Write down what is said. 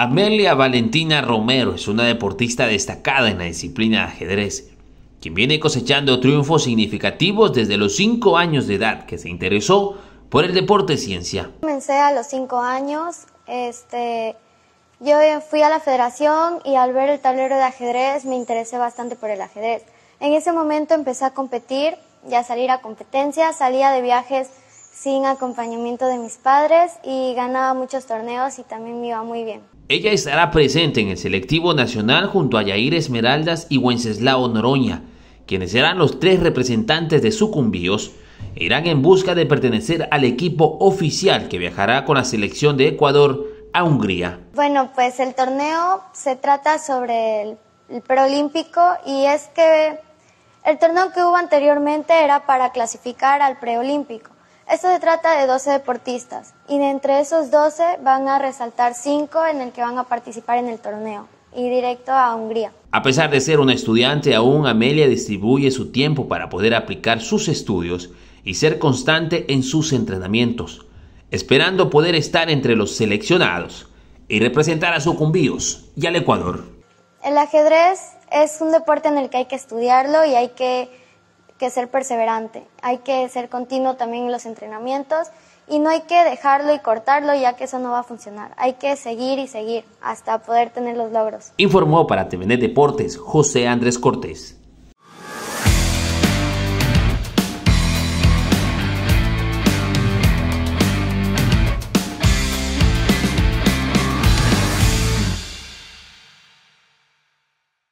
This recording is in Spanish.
Amelia Valentina Romero es una deportista destacada en la disciplina de ajedrez, quien viene cosechando triunfos significativos desde los 5 años de edad que se interesó por el deporte ciencia. Comencé a los 5 años, este, yo fui a la federación y al ver el tablero de ajedrez me interesé bastante por el ajedrez. En ese momento empecé a competir y a salir a competencias, salía de viajes sin acompañamiento de mis padres y ganaba muchos torneos y también me iba muy bien. Ella estará presente en el selectivo nacional junto a Yair Esmeraldas y Wenceslao Noroña, quienes serán los tres representantes de Sucumbíos, e irán en busca de pertenecer al equipo oficial que viajará con la selección de Ecuador a Hungría. Bueno, pues el torneo se trata sobre el preolímpico y es que el torneo que hubo anteriormente era para clasificar al preolímpico. Esto se trata de 12 deportistas y de entre esos 12 van a resaltar 5 en el que van a participar en el torneo y directo a Hungría. A pesar de ser una estudiante aún, Amelia distribuye su tiempo para poder aplicar sus estudios y ser constante en sus entrenamientos, esperando poder estar entre los seleccionados y representar a Sucumbíos y al Ecuador. El ajedrez es un deporte en el que hay que estudiarlo y hay que que ser perseverante, hay que ser continuo también en los entrenamientos y no hay que dejarlo y cortarlo ya que eso no va a funcionar. Hay que seguir y seguir hasta poder tener los logros. Informó para TVN Deportes José Andrés Cortés.